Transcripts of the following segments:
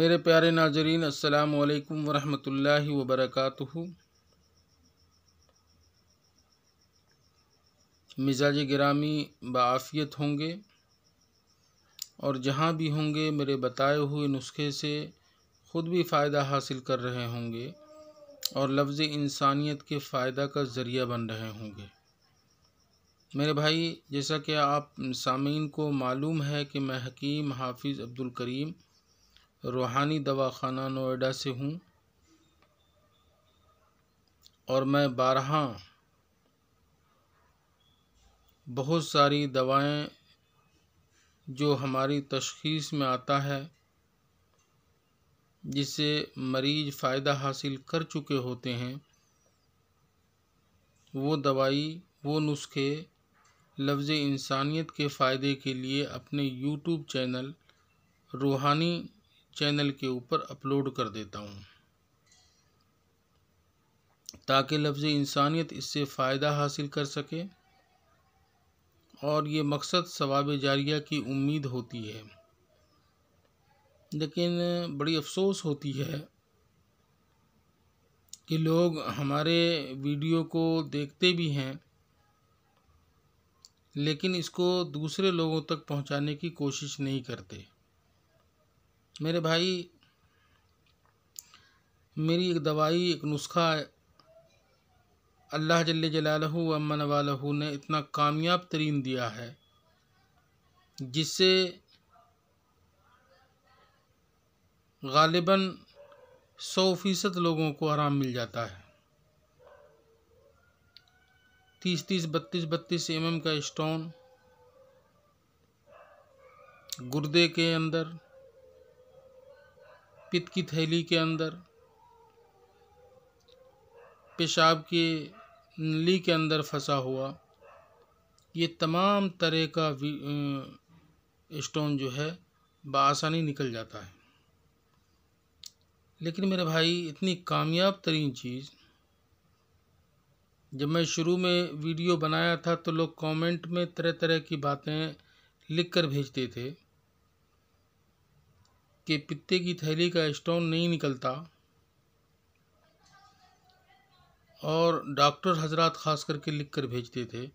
मेरे प्यारे नाजरीन अस्सलाम वालेकुम वरहमतुल्लाहि वबरकातुहु मिजाज ग्रामी बाफ़ियत होंगे और जहाँ भी होंगे मेरे बताए हुए नुस्खे से ख़ुद भी फ़ायदा हासिल कर रहे होंगे और लफ्ज़ इंसानियत के फ़ायदा का ज़रिया बन रहे होंगे मेरे भाई जैसा कि आप सामीन को मालूम है कि मैं हकीम हाफिज़ अब्दुल करीम रूहानी दवाखाना नोएडा से हूँ और मैं बारह बहुत सारी दवाएं जो हमारी तशखीस में आता है जिससे मरीज फ़ायदा हासिल कर चुके होते हैं वो दवाई वो नुस्खे लफ्ज़ इंसानियत के फ़ायदे के लिए अपने यूट्यूब चैनल रूहानी चैनल के ऊपर अपलोड कर देता हूँ ताकि लफ्ज़ इंसानियत इससे फ़ायदा हासिल कर सके और ये मकसद सवाब जारिया की उम्मीद होती है लेकिन बड़ी अफसोस होती है कि लोग हमारे वीडियो को देखते भी हैं लेकिन इसको दूसरे लोगों तक पहुंचाने की कोशिश नहीं करते मेरे भाई मेरी एक दवाई एक नुस्खा अल्लाह जल्ल जलालहू अमन वालहू ने इतना कामयाब तरीन दिया है जिससे गालिबा सौ फीसद लोगों को आराम मिल जाता है तीस तीस बत्तीस बत्तीस एम का स्टोन गुर्दे के अंदर पित्त की थैली के अंदर पेशाब के नली के अंदर फंसा हुआ ये तमाम तरह का स्टोन जो है बसानी निकल जाता है लेकिन मेरे भाई इतनी कामयाब तरीन चीज़ जब मैं शुरू में वीडियो बनाया था तो लोग कमेंट में तरह तरह की बातें लिख कर भेजते थे कि पित्ते की थैली का स्टोन नहीं निकलता और डॉक्टर हजरात ख़ास करके लिख कर भेजते थे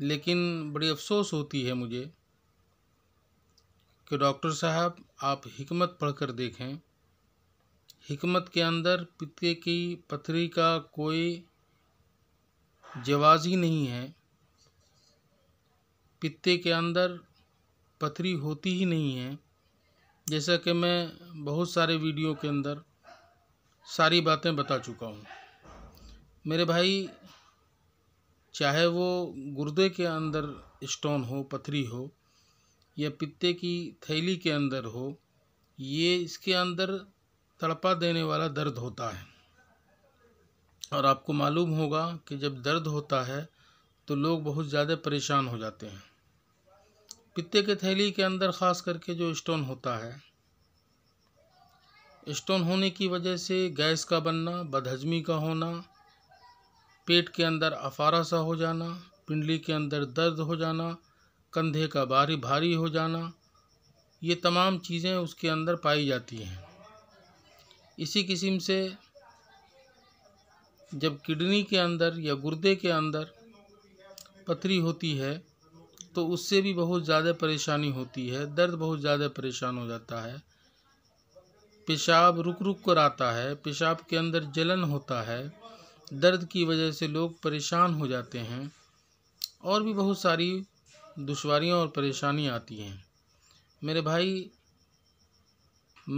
लेकिन बड़ी अफसोस होती है मुझे कि डॉक्टर साहब आप हिकमत पढ़कर देखें हिकमत के अंदर पित्ते की पथरी का कोई जवाजी नहीं है पित्ते के अंदर पथरी होती ही नहीं है जैसा कि मैं बहुत सारे वीडियो के अंदर सारी बातें बता चुका हूँ मेरे भाई चाहे वो गुर्दे के अंदर स्टोन हो पथरी हो या पित्ते की थैली के अंदर हो ये इसके अंदर तड़पा देने वाला दर्द होता है और आपको मालूम होगा कि जब दर्द होता है तो लोग बहुत ज़्यादा परेशान हो जाते हैं पित्ते के थैली के अंदर ख़ास करके जो स्टोन होता है स्टोन होने की वजह से गैस का बनना बदहजमी का होना पेट के अंदर अफारा सा हो जाना पिंडली के अंदर दर्द हो जाना कंधे का भारी भारी हो जाना ये तमाम चीज़ें उसके अंदर पाई जाती हैं इसी किस्म से जब किडनी के अंदर या गुर्दे के अंदर पथरी होती है तो उससे भी बहुत ज़्यादा परेशानी होती है दर्द बहुत ज़्यादा परेशान हो जाता है पेशाब रुक रुक कर आता है पेशाब के अंदर जलन होता है दर्द की वजह से लोग परेशान हो जाते हैं और भी बहुत सारी दुशारियाँ और परेशानियाँ आती हैं मेरे भाई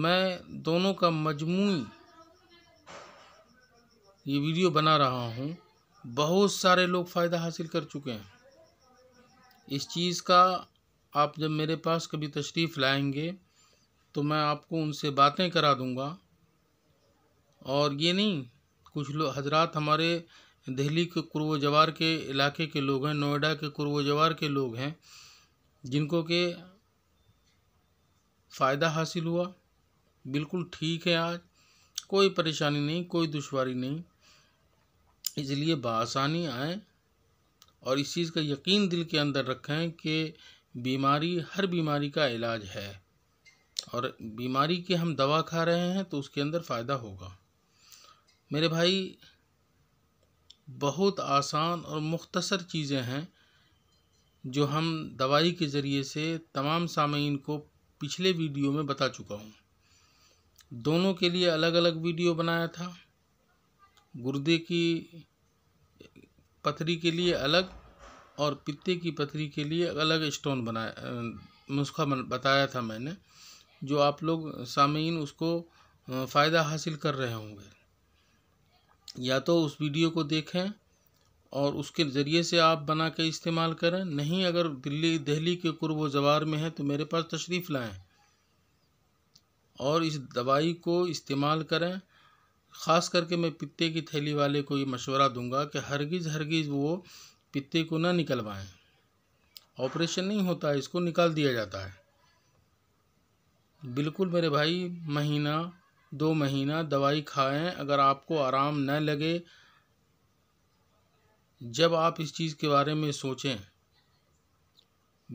मैं दोनों का मजमू ये वीडियो बना रहा हूँ बहुत सारे लोग फ़ायदा हासिल कर चुके हैं इस चीज़ का आप जब मेरे पास कभी तशरीफ़ लाएंगे तो मैं आपको उनसे बातें करा दूंगा और ये नहीं कुछ लोग हजरात हमारे दिल्ली के कुरव जवार के इलाके के लोग हैं नोएडा के कुरव जवार के लोग हैं जिनको के फ़ायदा हासिल हुआ बिल्कुल ठीक है आज कोई परेशानी नहीं कोई दुशारी नहीं इसलिए बसानी आए और इस चीज़ का यकीन दिल के अंदर रखें कि बीमारी हर बीमारी का इलाज है और बीमारी की हम दवा खा रहे हैं तो उसके अंदर फ़ायदा होगा मेरे भाई बहुत आसान और मुख्तसर चीज़ें हैं जो हम दवाई के ज़रिए से तमाम सामीन को पिछले वीडियो में बता चुका हूँ दोनों के लिए अलग अलग वीडियो बनाया था गुर्दे की पथरी के लिए अलग और पित्ते की पथरी के लिए अलग स्टोन बनाया नुस्खा बताया था मैंने जो आप लोग सामीन उसको फ़ायदा हासिल कर रहे होंगे या तो उस वीडियो को देखें और उसके ज़रिए से आप बना के इस्तेमाल करें नहीं अगर दिल्ली दहली के कुर्ब जवार में है तो मेरे पास तशरीफ़ लाएं और इस दवाई को इस्तेमाल करें ख़ास करके मैं पित्ते की थैली वाले को ये मशवरा दूंगा कि हरगिज़ हरगिज़ वो पित्ते को ना निकलवाएं ऑपरेशन नहीं होता इसको निकाल दिया जाता है बिल्कुल मेरे भाई महीना दो महीना दवाई खाएं अगर आपको आराम न लगे जब आप इस चीज़ के बारे में सोचें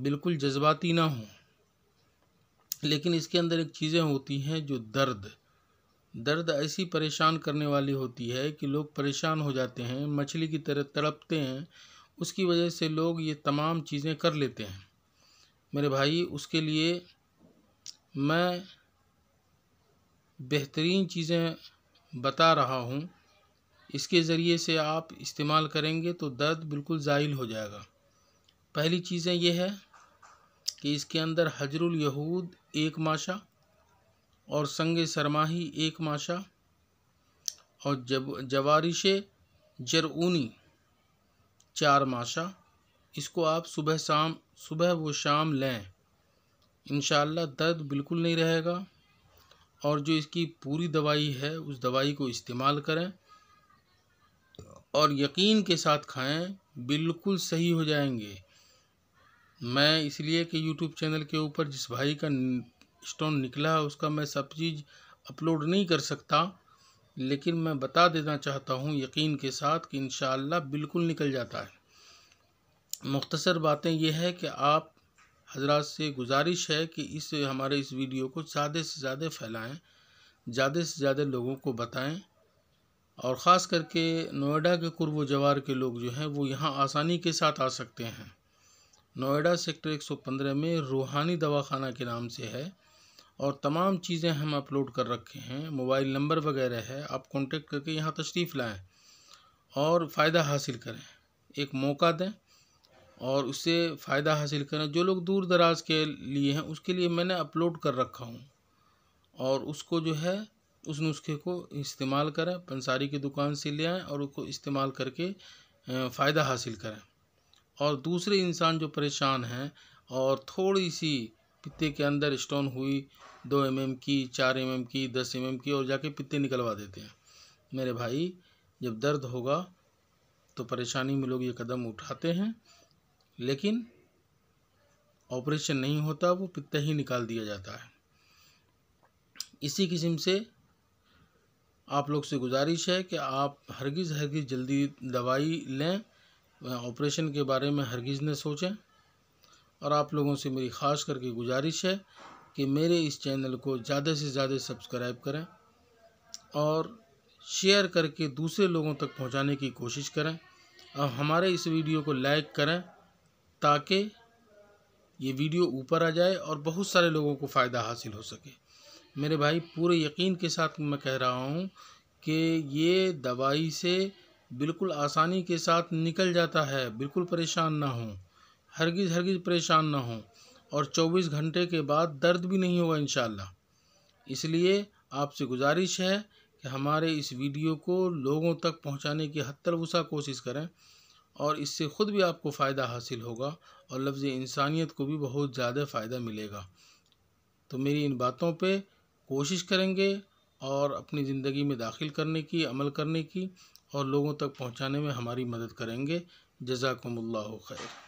बिल्कुल जज्बाती ना हो लेकिन इसके अंदर एक चीज़ें होती हैं जो दर्द दर्द ऐसी परेशान करने वाली होती है कि लोग परेशान हो जाते हैं मछली की तरह तड़पते हैं उसकी वजह से लोग ये तमाम चीज़ें कर लेते हैं मेरे भाई उसके लिए मैं बेहतरीन चीज़ें बता रहा हूँ इसके ज़रिए से आप इस्तेमाल करेंगे तो दर्द बिल्कुल ज़ाइल हो जाएगा पहली चीज़ें यह है कि इसके अंदर हजरुल यहूद एक माशा और संग सरमाही एक माशा और जब जवारिश जरऊनी चार माशा इसको आप सुबह शाम सुबह वो शाम लें इन दर्द बिल्कुल नहीं रहेगा और जो इसकी पूरी दवाई है उस दवाई को इस्तेमाल करें और यकीन के साथ खाएं बिल्कुल सही हो जाएंगे मैं इसलिए कि यूट्यूब चैनल के ऊपर जिस भाई का स्टोन निकला है उसका मैं सब चीज़ अपलोड नहीं कर सकता लेकिन मैं बता देना चाहता हूँ यकीन के साथ कि इन बिल्कुल निकल जाता है मुख्तसर बातें यह है कि आप हजरात से गुजारिश है कि इस हमारे इस वीडियो को ज़्यादा से ज़्यादा फैलाएं ज़्यादा से ज़्यादा लोगों को बताएं और ख़ास करके नोएडा के कुर्ब जवार के लोग जो हैं वो यहाँ आसानी के साथ आ सकते हैं नोएडा सेक्टर 115 में रूहानी दवाखाना के नाम से है और तमाम चीज़ें हम अपलोड कर रखे हैं मोबाइल नंबर वगैरह है आप कांटेक्ट करके यहाँ तशरीफ़ लाएं और फ़ायदा हासिल करें एक मौका दें और उससे फ़ायदा हासिल करें जो लोग दूर दराज के लिए हैं उसके लिए मैंने अपलोड कर रखा हूँ और उसको जो है उस नुस्खे को इस्तेमाल करें पंसारी की दुकान से ले आएँ और उसको इस्तेमाल करके फ़ायदा हासिल करें और दूसरे इंसान जो परेशान हैं और थोड़ी सी पित्ते के अंदर स्टोन हुई दो एम mm की चार एम mm की दस एम mm की और जाके पित्ते निकलवा देते हैं मेरे भाई जब दर्द होगा तो परेशानी में लोग ये कदम उठाते हैं लेकिन ऑपरेशन नहीं होता वो पित्त ही निकाल दिया जाता है इसी किस्म से आप लोग से गुजारिश है कि आप हरगिज़ हरगिज़ जल्दी दवाई लें ऑपरेशन के बारे में हरगिज़ न सोचें और आप लोगों से मेरी ख़ास करके गुजारिश है कि मेरे इस चैनल को ज़्यादा से ज़्यादा सब्सक्राइब करें और शेयर करके दूसरे लोगों तक पहुंचाने की कोशिश करें और हमारे इस वीडियो को लाइक करें ताकि ये वीडियो ऊपर आ जाए और बहुत सारे लोगों को फ़ायदा हासिल हो सके मेरे भाई पूरे यकीन के साथ मैं कह रहा हूँ कि ये दवाई से बिल्कुल आसानी के साथ निकल जाता है बिल्कुल परेशान ना हों हरगिज़ हरगिज़ परेशान ना हों और 24 घंटे के बाद दर्द भी नहीं होगा इन इसलिए आपसे गुजारिश है कि हमारे इस वीडियो को लोगों तक पहुंचाने की हद तरवसा कोशिश करें और इससे ख़ुद भी आपको फ़ायदा हासिल होगा और लफ्ज़ इंसानियत को भी बहुत ज़्यादा फ़ायदा मिलेगा तो मेरी इन बातों पे कोशिश करेंगे और अपनी ज़िंदगी में दाखिल करने की अमल करने की और लोगों तक पहुंचाने में हमारी मदद करेंगे जजाकमल्ला खैर